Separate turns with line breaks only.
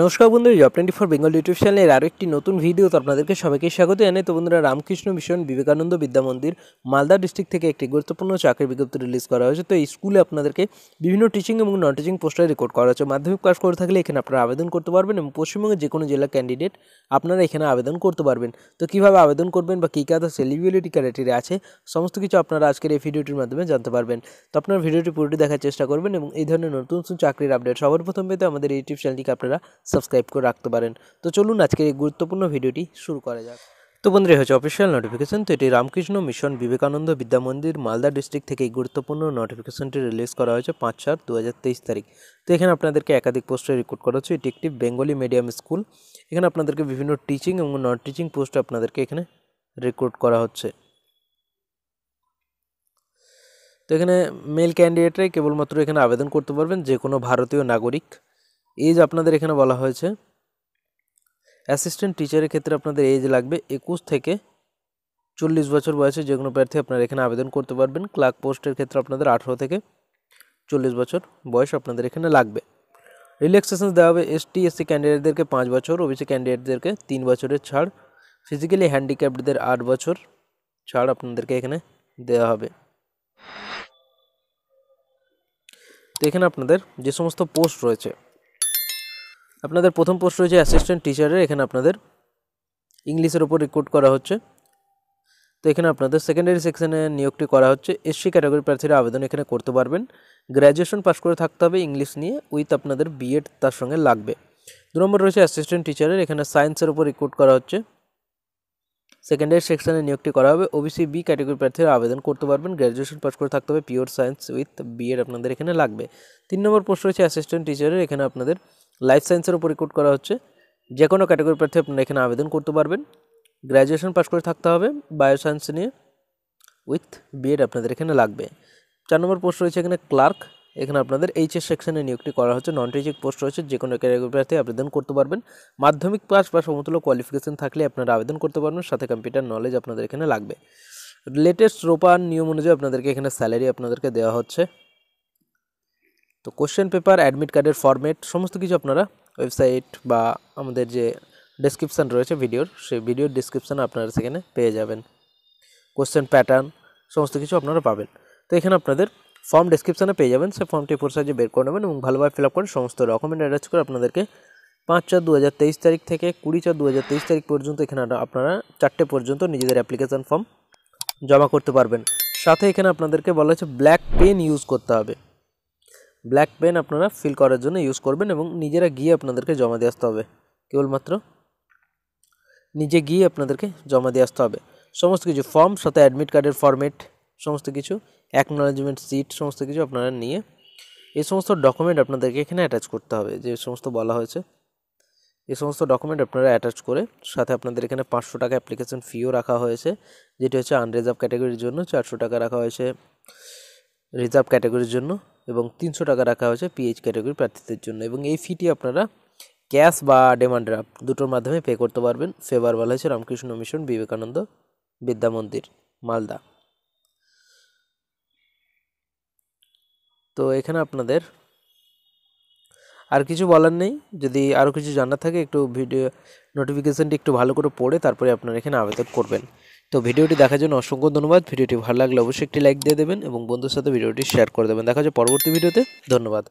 নমস্কার বন্ধু job twenty four Bengal YouTube চ্যানেলের আরও একটি নতুন ভিডিও তো আপনাদেরকে সবাইকে স্বাগত জানাই তো বন্ধুরা রামকৃষ্ণ মিশন বিবেকানন্দ বিদ্যা মন্দির মালদা ডিস্ট্রিক্ট থেকে একটি গুরুত্বপূর্ণ চাকরির বিজ্ঞপ্তি রিলিজ করা হয়েছে তো এই স্কুলে আপনাদেরকে বিভিন্ন টিচিং এবং নন টিচিং পোস্টার রেকর্ড করা হয়েছে মাধ্যমিক পাস করে থাকলে এখানে আপনারা আবেদন করতে পারবেন এবং পশ্চিমবঙ্গের যে কোনো জেলা ক্যান্ডিডেট আপনারা এখানে আবেদন করতে পারবেন তো কীভাবে আবেদন করবেন বা কী কাদা সেলিবিলিটি ক্যারেটেরিয়া আছে সমস্ত কিছু আপনারা আজকের এই ভিডিওটির মাধ্যমে জানতে পারবেন তো আপনারা ভিডিওটি পুরোটি দেখার চেষ্টা করবেন এবং এই ধরনের নতুন নতুন চাকরির আপডেট সবার প্রথম পেতে আমাদের ইউটিউব চ্যানেলটিকে আপনারা সাবস্ক্রাইব করে রাখতে পারেন তো চলুন আজকের এই গুরুত্বপূর্ণ ভিডিওটি শুরু করা যাক তো বন্ধুরা হচ্ছে অফিসিয়াল নোটিফিকেশন তো এটি রামকৃষ্ণ মিশন বিবেকানন্দ বিদ্যা মন্দির মালদা ডিস্ট্রিক্ট থেকে এই গুরুত্বপূর্ণ নোটিফিকেশনটি রিলিজ করা হয়েছে পাঁচ চার দু তারিখ তো এখানে আপনাদেরকে একাধিক পোস্টে রেকর্ড করা হচ্ছে এটি একটি বেঙ্গলি মিডিয়াম স্কুল এখানে আপনাদেরকে বিভিন্ন টিচিং এবং নন টিচিং পোস্টে আপনাদেরকে এখানে রেকর্ড করা হচ্ছে তো এখানে মেল ক্যান্ডিডেটরাই কেবলমাত্র এখানে আবেদন করতে পারবেন যে কোনো ভারতীয় নাগরিক এজ আপনাদের এখানে বলা হয়েছে অ্যাসিস্ট্যান্ট টিচারের ক্ষেত্রে আপনাদের এজ লাগবে একুশ থেকে চল্লিশ বছর বয়সে যে কোনো প্রার্থী আপনারা এখানে আবেদন করতে পারবেন ক্লার্ক পোস্টের ক্ষেত্রে আপনাদের আঠেরো থেকে চল্লিশ বছর বয়স আপনাদের এখানে লাগবে রিল্যাক্সেশন দেওয়া হবে এসটি এসসি ক্যান্ডিডেটদেরকে পাঁচ বছর ওবিসি ক্যান্ডিডেটদেরকে তিন বছরের ছাড় ফিজিক্যালি হ্যান্ডিক্যাপ্টদের আট বছর ছাড় আপনাদেরকে এখানে দেওয়া হবে তো এখানে আপনাদের যে সমস্ত পোস্ট রয়েছে আপনাদের প্রথম প্রশ্ন রয়েছে অ্যাসিস্ট্যান্ট টিচারের এখানে আপনাদের ইংলিশের ওপর রিক্রুট করা হচ্ছে তো এখানে আপনাদের সেকেন্ডারি সেকশানে নিয়োগটি করা হচ্ছে এসসি ক্যাটাগরি প্রার্থীরা আবেদন এখানে করতে পারবেন গ্র্যাজুয়েশন পাশ করে থাকতে হবে ইংলিশ নিয়ে উইথ আপনাদের বিএড তার সঙ্গে লাগবে দু নম্বর রয়েছে অ্যাসিস্ট্যান্ট টিচারের এখানে সায়েন্সের ওপর রিক্রুট করা হচ্ছে সেকেন্ডারি সেকশানে নিয়োগটি করা হবে ওবিসি বি ক্যাটাগরি প্রার্থীরা আবেদন করতে পারবেন গ্র্যাজুয়েশন পাশ করে থাকতে হবে পিওর সায়েন্স উইথ বিএড আপনাদের এখানে লাগবে তিন নম্বর পোস্ট রয়েছে অ্যাসিস্ট্যান্ট টিচারের এখানে আপনাদের লাইফ সায়েন্সের উপর রিক্রুট করা হচ্ছে যে কোনো ক্যাটাগরি প্রার্থী আপনারা এখানে আবেদন করতে পারবেন গ্র্যাজুয়েশন পাস করে থাকতে হবে বায়ো সায়েন্স নিয়ে উইথ বিএড আপনাদের এখানে লাগবে চার নম্বর পোস্ট রয়েছে এখানে ক্লার্ক এখানে আপনাদের এইচএস সেকশনে নিয়োগটি করা হচ্ছে নন টিচিং পোস্ট রয়েছে যে কোনো ক্যাটাগরি প্রার্থী আবেদন করতে পারবেন মাধ্যমিক পাস বা সমতুল্য কোয়ালিফিকেশন থাকলে আপনারা আবেদন করতে পারবেন সাথে কম্পিউটার নলেজ আপনাদের এখানে লাগবে লেটেস্ট রোপান নিয়ম অনুযায়ী আপনাদেরকে এখানে স্যালারি আপনাদেরকে দেওয়া হচ্ছে তো কোশ্চেন পেপার অ্যাডমিট কার্ডের ফর্মেট সমস্ত কিছু আপনারা ওয়েবসাইট বা আমাদের যে ডেসক্রিপশান রয়েছে ভিডিওর সেই ভিডিওর ডিসক্রিপশান আপনারা সেখানে পেয়ে যাবেন কোশ্চেন প্যাটার্ন সমস্ত কিছু আপনারা পাবেন তো এখানে আপনাদের ফর্ম ডেসক্রিপশানে পেয়ে যাবেন সে ফর্মটি ফোর সাইজে বের করে নেবেন এবং ভালোভাবে ফিল আপ করেন সমস্ত ডকুমেন্ট অ্যাটাচ করে আপনাদেরকে পাঁচ চার দু হাজার তেইশ তারিখ থেকে কুড়ি চার দু হাজার তেইশ তারিখ পর্যন্ত এখানে আপনারা চারটে পর্যন্ত নিজেদের অ্যাপ্লিকেশান ফর্ম জমা করতে পারবেন সাথে এখানে আপনাদেরকে বলা হয়েছে ব্ল্যাক পেন ইউজ করতে হবে ব্ল্যাক পেন আপনারা ফিল করার জন্য ইউজ করবেন এবং নিজেরা গিয়ে আপনাদেরকে জমা দিয়ে আসতে হবে কেবলমাত্র নিজে গিয়ে আপনাদেরকে জমা দিয়ে আসতে হবে সমস্ত কিছু ফর্ম সাথে অ্যাডমিট কার্ডের ফর্মেট সমস্ত কিছু অ্যাকনোলেজমেন্ট সিট সমস্ত কিছু আপনারা নিয়ে এই সমস্ত ডকুমেন্ট আপনাদেরকে এখানে অ্যাটাচ করতে হবে যে সমস্ত বলা হয়েছে এই সমস্ত ডকুমেন্ট আপনারা অ্যাটাচ করে সাথে আপনাদের এখানে পাঁচশো টাকা অ্যাপ্লিকেশন ফিও রাখা হয়েছে যেটি হচ্ছে আনরিজার্ভ ক্যাটাগরির জন্য চারশো টাকা রাখা হয়েছে রিজার্ভ ক্যাটাগরির জন্য এবং তিনশো টাকা রাখা হয়েছে পিএইচ ক্যাটাগরি প্রার্থীদের জন্য এবং এই ফিটি আপনারা ক্যাশ বা ডেমান্ড ড্রাফট দুটোর মাধ্যমে পে করতে পারবেন ফেভার বলা হয়েছে রামকৃষ্ণ মিশন বিবেকানন্দ বিদ্যা মন্দির মালদা তো এখানে আপনাদের আর কিছু বলার নেই যদি আরও কিছু জানার থাকে একটু ভিডিও নোটিফিকেশানটি একটু ভালো করে পড়ে তারপরে আপনারা এখানে আবেদন করবেন তো ভিডিওটি দেখার জন্য অসংখ্য ধন্যবাদ ভিডিওটি ভালো লাগলে অবশ্যই একটি লাইক দিয়ে দেবেন এবং বন্ধুর সাথে ভিডিওটি শেয়ার করে দেবেন দেখা যাচ্ছে পরবর্তী ভিডিওতে ধন্যবাদ